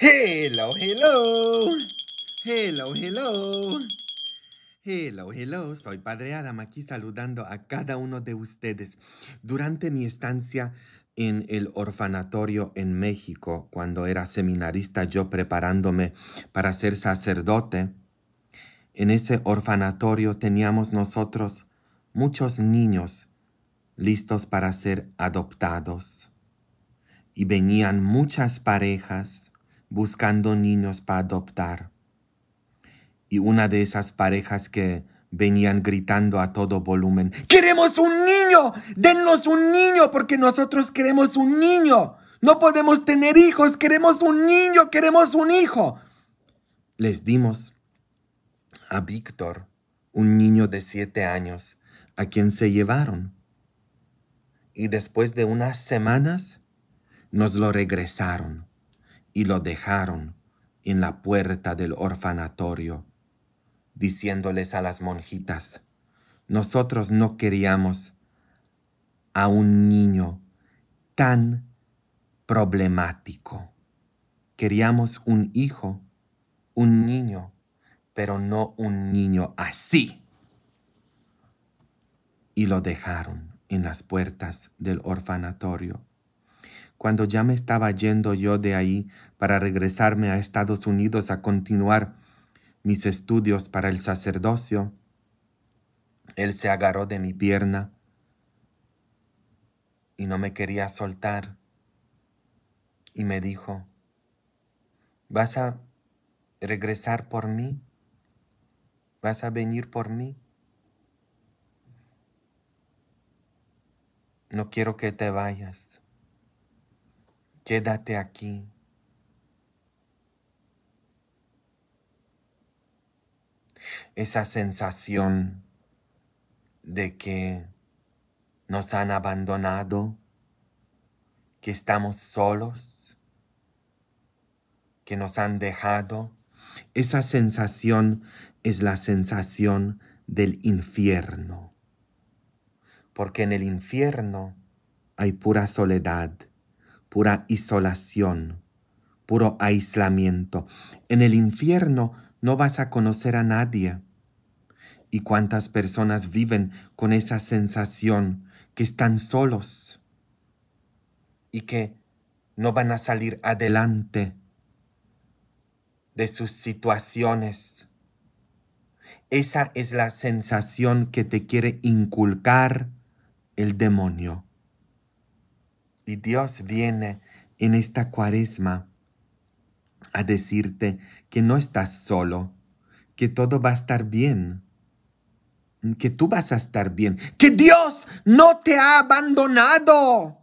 Hello, hello. Hello, hello. Hello, hello. Soy Padre Adam aquí saludando a cada uno de ustedes. Durante mi estancia en el orfanatorio en México, cuando era seminarista yo preparándome para ser sacerdote, en ese orfanatorio teníamos nosotros muchos niños listos para ser adoptados. Y venían muchas parejas buscando niños para adoptar. Y una de esas parejas que venían gritando a todo volumen, ¡Queremos un niño! ¡Dennos un niño! Porque nosotros queremos un niño. No podemos tener hijos, queremos un niño, queremos un hijo. Les dimos a Víctor, un niño de siete años, a quien se llevaron. Y después de unas semanas, nos lo regresaron y lo dejaron en la puerta del orfanatorio, diciéndoles a las monjitas, nosotros no queríamos a un niño tan problemático. Queríamos un hijo, un niño, pero no un niño así. Y lo dejaron en las puertas del orfanatorio cuando ya me estaba yendo yo de ahí para regresarme a Estados Unidos a continuar mis estudios para el sacerdocio, él se agarró de mi pierna y no me quería soltar y me dijo, ¿vas a regresar por mí? ¿Vas a venir por mí? No quiero que te vayas. Quédate aquí. Esa sensación de que nos han abandonado, que estamos solos, que nos han dejado. Esa sensación es la sensación del infierno, porque en el infierno hay pura soledad, pura isolación, puro aislamiento. En el infierno no vas a conocer a nadie. ¿Y cuántas personas viven con esa sensación que están solos y que no van a salir adelante de sus situaciones? Esa es la sensación que te quiere inculcar el demonio. Y Dios viene en esta cuaresma a decirte que no estás solo, que todo va a estar bien, que tú vas a estar bien, que Dios no te ha abandonado,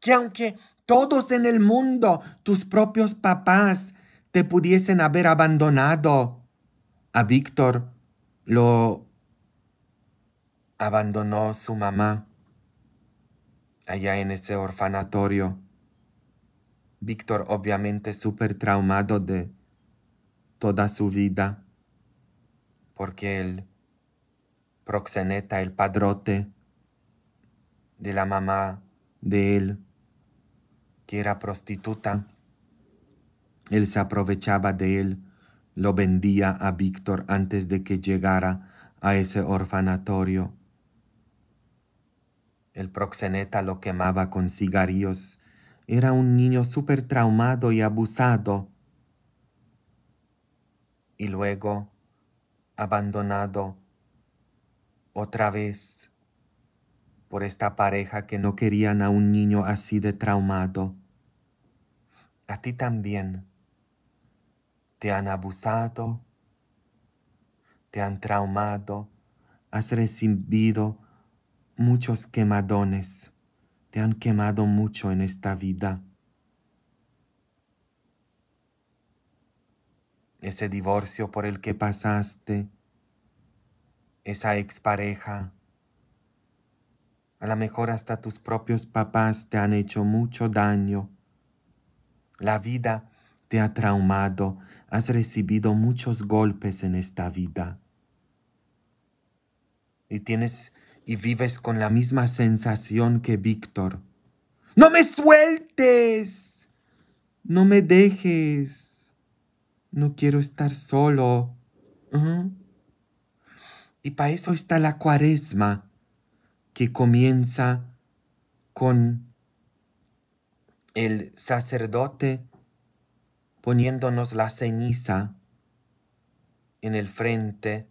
que aunque todos en el mundo, tus propios papás, te pudiesen haber abandonado, a Víctor lo abandonó su mamá allá en ese orfanatorio. Víctor obviamente súper traumado de toda su vida, porque el proxeneta, el padrote de la mamá de él, que era prostituta, él se aprovechaba de él, lo vendía a Víctor antes de que llegara a ese orfanatorio el proxeneta lo quemaba con cigarrillos. Era un niño súper traumado y abusado. Y luego, abandonado, otra vez, por esta pareja que no querían a un niño así de traumado. A ti también. Te han abusado, te han traumado, has recibido muchos quemadones, te han quemado mucho en esta vida. Ese divorcio por el que pasaste, esa expareja, a lo mejor hasta tus propios papás te han hecho mucho daño. La vida te ha traumado, has recibido muchos golpes en esta vida. Y tienes y vives con la misma sensación que Víctor. No me sueltes. No me dejes. No quiero estar solo. Y para eso está la cuaresma, que comienza con el sacerdote poniéndonos la ceniza en el frente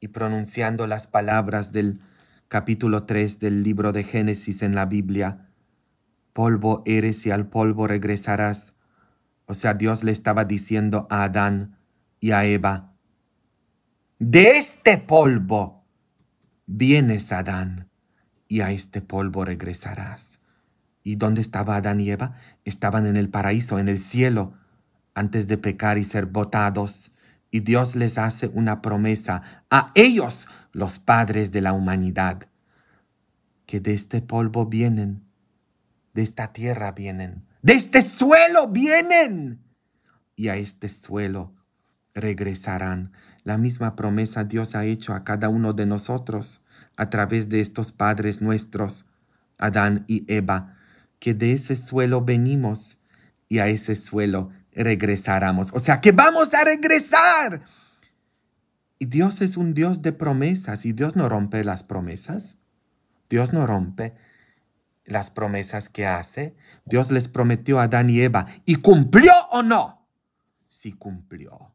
y pronunciando las palabras del capítulo 3 del libro de Génesis en la Biblia, polvo eres y al polvo regresarás. O sea, Dios le estaba diciendo a Adán y a Eva, de este polvo vienes Adán y a este polvo regresarás. ¿Y dónde estaba Adán y Eva? Estaban en el paraíso, en el cielo, antes de pecar y ser botados y Dios les hace una promesa a ellos, los padres de la humanidad, que de este polvo vienen, de esta tierra vienen, de este suelo vienen y a este suelo regresarán. La misma promesa Dios ha hecho a cada uno de nosotros a través de estos padres nuestros, Adán y Eva, que de ese suelo venimos y a ese suelo regresáramos. O sea, que vamos a regresar. Y Dios es un Dios de promesas y Dios no rompe las promesas. Dios no rompe las promesas que hace. Dios les prometió a Adán y Eva. ¿Y cumplió o no? Sí cumplió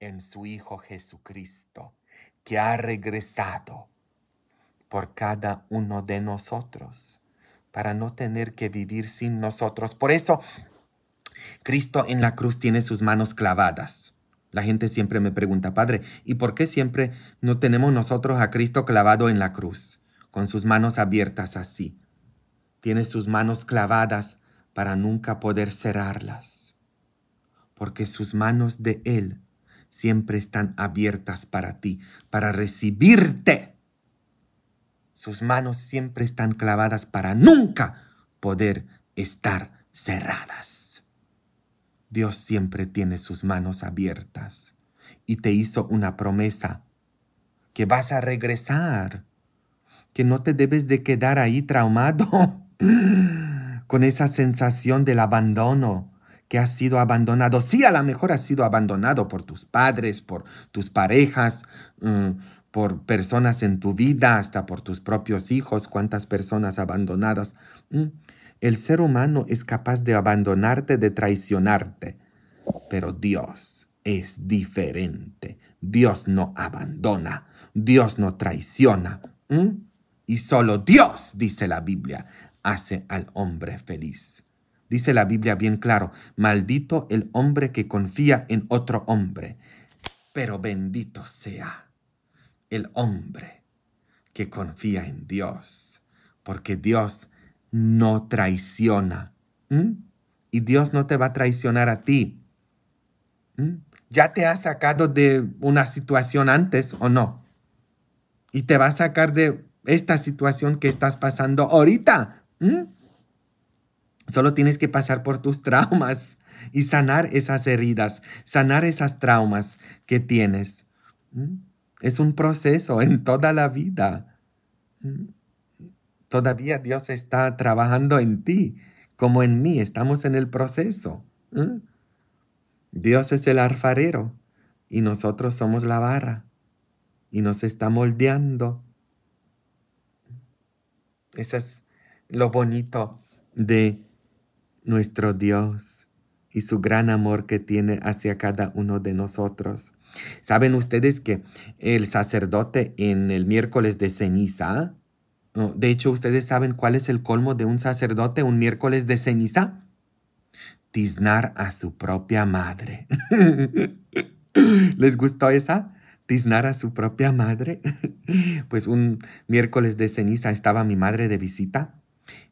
en su Hijo Jesucristo, que ha regresado por cada uno de nosotros, para no tener que vivir sin nosotros. Por eso Cristo en la cruz tiene sus manos clavadas. La gente siempre me pregunta, Padre, ¿y por qué siempre no tenemos nosotros a Cristo clavado en la cruz, con sus manos abiertas así? Tiene sus manos clavadas para nunca poder cerrarlas, porque sus manos de Él siempre están abiertas para ti, para recibirte. Sus manos siempre están clavadas para nunca poder estar cerradas. Dios siempre tiene sus manos abiertas y te hizo una promesa, que vas a regresar, que no te debes de quedar ahí traumado con esa sensación del abandono, que has sido abandonado. Sí, a lo mejor has sido abandonado por tus padres, por tus parejas, mm, por personas en tu vida, hasta por tus propios hijos, cuántas personas abandonadas. Mm, el ser humano es capaz de abandonarte, de traicionarte. Pero Dios es diferente. Dios no abandona. Dios no traiciona. ¿Mm? Y solo Dios, dice la Biblia, hace al hombre feliz. Dice la Biblia bien claro, maldito el hombre que confía en otro hombre, pero bendito sea el hombre que confía en Dios, porque Dios no traiciona. Y Dios no te va a traicionar a ti. Ya te ha sacado de una situación antes o no. Y te va a sacar de esta situación que estás pasando ahorita. Solo tienes que pasar por tus traumas y sanar esas heridas, sanar esas traumas que tienes. Es un proceso en toda la vida. Todavía Dios está trabajando en ti, como en mí. Estamos en el proceso. Dios es el arfarero y nosotros somos la barra y nos está moldeando. Eso es lo bonito de nuestro Dios y su gran amor que tiene hacia cada uno de nosotros. Saben ustedes que el sacerdote en el miércoles de ceniza de hecho, ¿ustedes saben cuál es el colmo de un sacerdote un miércoles de ceniza? Tiznar a su propia madre. ¿Les gustó esa? Tiznar a su propia madre. pues un miércoles de ceniza estaba mi madre de visita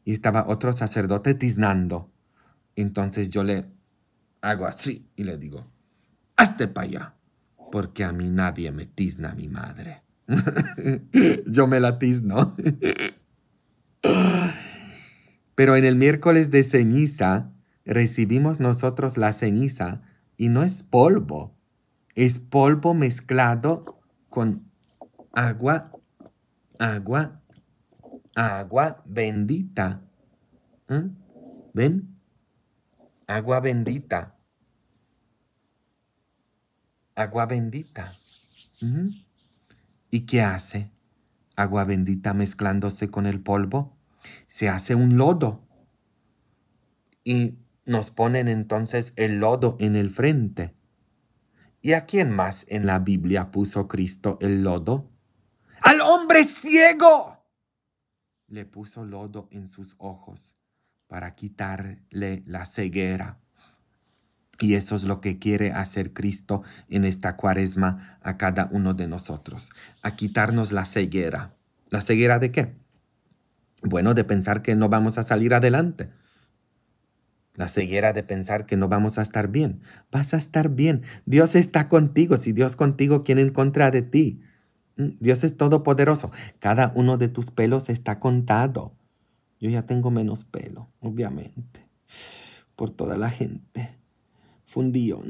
y estaba otro sacerdote tiznando. Entonces yo le hago así y le digo, hazte para allá, porque a mí nadie me tizna mi madre. Yo me latiz, ¿no? Pero en el miércoles de ceniza recibimos nosotros la ceniza y no es polvo, es polvo mezclado con agua, agua, agua bendita. ¿Mm? ¿Ven? Agua bendita. Agua bendita. ¿Y qué hace? Agua bendita mezclándose con el polvo. Se hace un lodo. Y nos ponen entonces el lodo en el frente. ¿Y a quién más en la Biblia puso Cristo el lodo? Al hombre ciego. Le puso lodo en sus ojos para quitarle la ceguera. Y eso es lo que quiere hacer Cristo en esta cuaresma a cada uno de nosotros, a quitarnos la ceguera. ¿La ceguera de qué? Bueno, de pensar que no vamos a salir adelante. La ceguera de pensar que no vamos a estar bien. Vas a estar bien. Dios está contigo. Si Dios contigo, ¿quién en contra de ti? Mm, Dios es todopoderoso. Cada uno de tus pelos está contado. Yo ya tengo menos pelo, obviamente, por toda la gente fundido.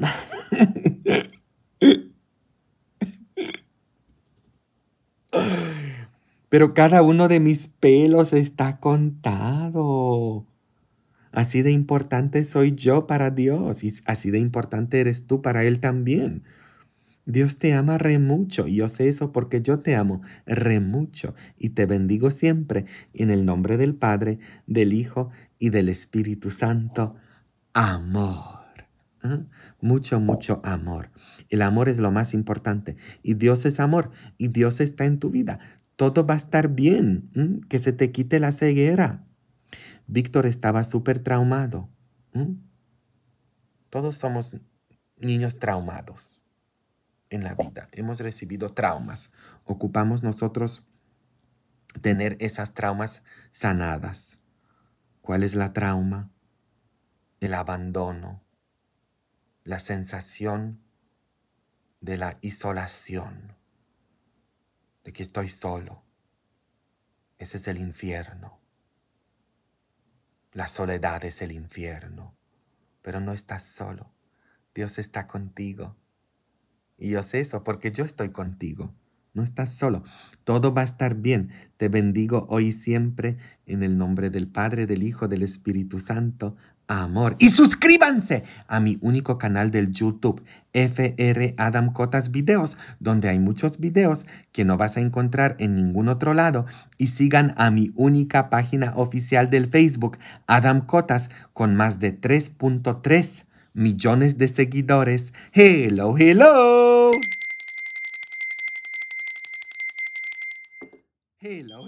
Pero cada uno de mis pelos está contado. Así de importante soy yo para Dios y así de importante eres tú para Él también. Dios te ama re mucho y yo sé eso porque yo te amo re mucho y te bendigo siempre en el nombre del Padre, del Hijo y del Espíritu Santo. Amor. Mucho, mucho amor. El amor es lo más importante. Y Dios es amor. Y Dios está en tu vida. Todo va a estar bien. Que se te quite la ceguera. Víctor estaba súper traumado. Todos somos niños traumados en la vida. Hemos recibido traumas. Ocupamos nosotros tener esas traumas sanadas. ¿Cuál es la trauma? El abandono la sensación de la isolación, de que estoy solo. Ese es el infierno. La soledad es el infierno, pero no estás solo. Dios está contigo. Y yo sé eso porque yo estoy contigo. No estás solo. Todo va a estar bien. Te bendigo hoy y siempre en el nombre del Padre, del Hijo, del Espíritu Santo amor. Y suscríbanse a mi único canal del YouTube, FR Adam Cotas Videos, donde hay muchos videos que no vas a encontrar en ningún otro lado. Y sigan a mi única página oficial del Facebook, Adam Cotas, con más de 3.3 millones de seguidores. Hello, hello. Hello.